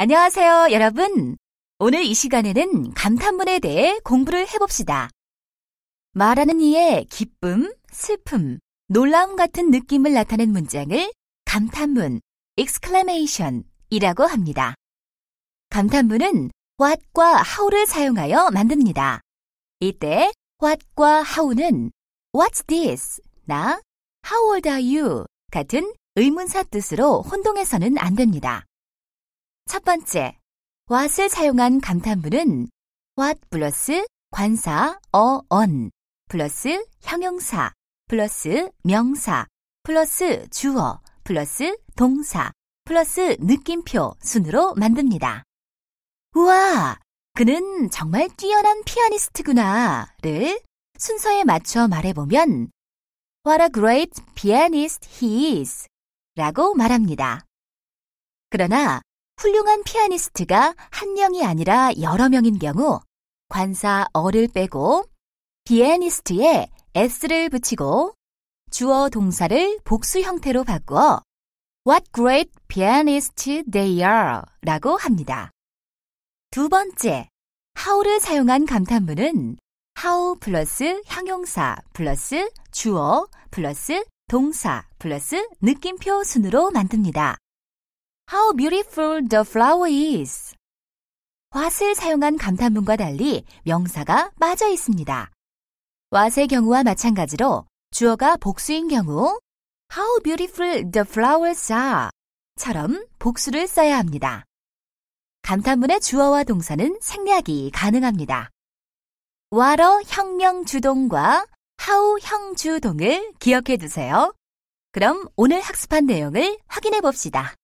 안녕하세요, 여러분. 오늘 이 시간에는 감탄문에 대해 공부를 해봅시다. 말하는 이의 기쁨, 슬픔, 놀라움 같은 느낌을 나타낸 문장을 감탄문, exclamation이라고 합니다. 감탄문은 what과 how를 사용하여 만듭니다. 이때 what과 how는 what's this? 나 how old are you? 같은 의문사 뜻으로 혼동해서는 안 됩니다. 첫 번째, what을 사용한 감탄문은 what 플러스 관사 어, on 플러스 형용사 플러스 명사 플러스 주어 플러스 동사 플러스 느낌표 순으로 만듭니다. 우와! 그는 정말 뛰어난 피아니스트구나를 순서에 맞춰 말해보면 What a great pianist he is 라고 말합니다. 그러나 훌륭한 피아니스트가 한 명이 아니라 여러 명인 경우 관사 어를 빼고 피아니스트에 s를 붙이고 주어 동사를 복수 형태로 바꾸어 What great pianists they are 라고 합니다. 두 번째, how를 사용한 감탄문은 how 플러스 형용사 플러스 주어 플러스 동사 플러스 느낌표 순으로 만듭니다. How beautiful the flower is. what을 사용한 감탄문과 달리 명사가 빠져 있습니다. what의 경우와 마찬가지로 주어가 복수인 경우 How beautiful the flowers are 처럼 복수를 써야 합니다. 감탄문의 주어와 동사는 생략이 가능합니다. 와러 혁명 주동과 하우 형주동을 기억해 두세요. 그럼 오늘 학습한 내용을 확인해 봅시다.